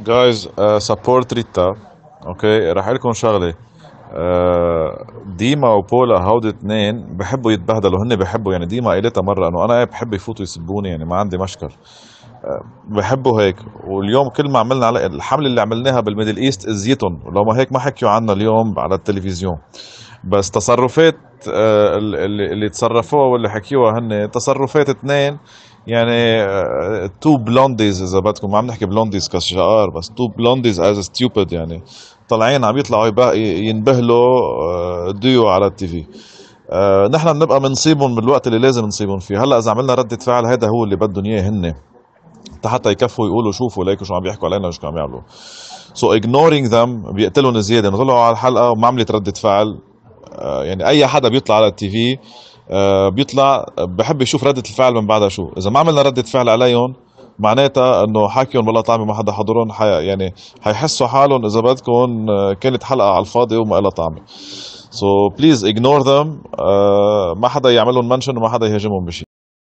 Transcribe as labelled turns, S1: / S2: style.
S1: جايز سبورت ريتا اوكي رح لكم شغله uh, ديما وبولا هود اثنين بحبوا يتبهدلوا هن بحبوا يعني ديما قالتها مره انه انا إيه بحب يفوتوا يسبوني يعني ما عندي مشكل uh, بحبوا هيك واليوم كل ما عملنا على الحمله اللي عملناها بالميدل ايست اذيتهم ولو ما هيك ما حكيوا عنا اليوم على التلفزيون بس تصرفات uh, اللي تصرفوها واللي حكيوها هن تصرفات اثنين يعني تو آه، بلونديز اذا بدكم ما عم نحكي بلونديز كشعار بس تو بلونديز از ستيوبد يعني طالعين عم يطلعوا ينبهلوا آه، ديو على التي في آه، نحن بنبقى بنصيبهم بالوقت اللي لازم نصيبهم فيه هلا اذا عملنا رده فعل هذا هو اللي بدهم اياه هن حتى يكفوا يقولوا شوفوا ليكوا شو عم يحكوا علينا وشو عم يعملوا سو so ignoring them بيقتلهم زياده انغلوا على الحلقه وما عملت رده فعل يعني اي حدا بيطلع على التي في آه، بيطلع بحب يشوف ردة الفعل من بعدها شو اذا ما عملنا ردة فعل عليهم معناتها انه حاكيهم والله طعمه ما حدا حضرهم حي يعني حيحسوا حالهم اذا بدكم آه، كانت حلقه على الفاضي وما لها طعمه سو بليز اجنور ذم ما حدا يعملهم منشن وما حدا يهاجمهم بشيء